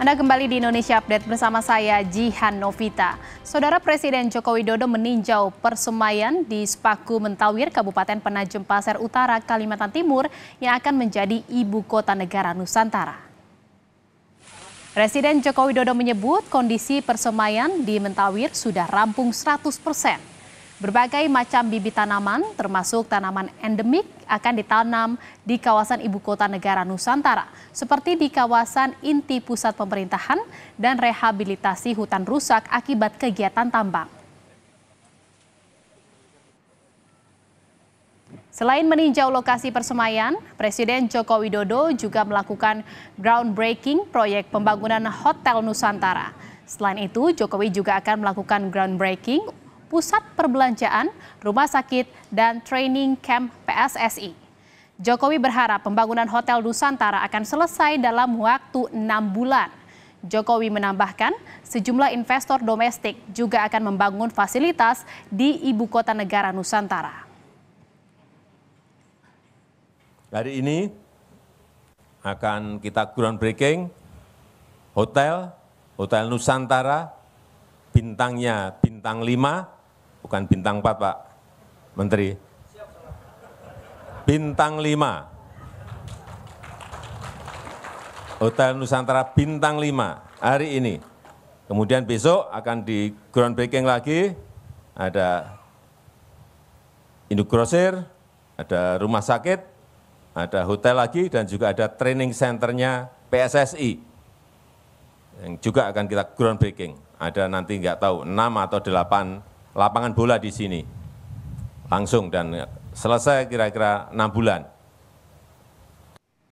Anda kembali di Indonesia Update bersama saya Jihan Novita. Saudara Presiden Joko Widodo meninjau persemayan di Sepaku Mentawir, Kabupaten Penajem Pasir Utara, Kalimantan Timur yang akan menjadi ibu kota negara Nusantara. Presiden Joko Widodo menyebut kondisi persemayan di Mentawir sudah rampung 100 persen. Berbagai macam bibit tanaman, termasuk tanaman endemik, akan ditanam di kawasan ibu kota negara Nusantara, seperti di kawasan inti pusat pemerintahan dan rehabilitasi hutan rusak akibat kegiatan tambang. Selain meninjau lokasi persemaian, Presiden Joko Widodo juga melakukan groundbreaking proyek pembangunan Hotel Nusantara. Selain itu, Jokowi juga akan melakukan groundbreaking pusat perbelanjaan, rumah sakit, dan training camp PSSI. Jokowi berharap pembangunan Hotel Nusantara akan selesai dalam waktu enam bulan. Jokowi menambahkan, sejumlah investor domestik juga akan membangun fasilitas di ibu kota negara Nusantara. Hari ini akan kita groundbreaking hotel, Hotel Nusantara, bintangnya bintang 5, bukan bintang 4 Pak Menteri, bintang 5. Hotel Nusantara bintang 5 hari ini. Kemudian besok akan di groundbreaking lagi, ada induk grosir, ada rumah sakit, ada hotel lagi, dan juga ada training centernya PSSI yang juga akan kita groundbreaking. Ada nanti nggak tahu 6 atau 8 lapangan bola di sini langsung dan selesai kira-kira enam bulan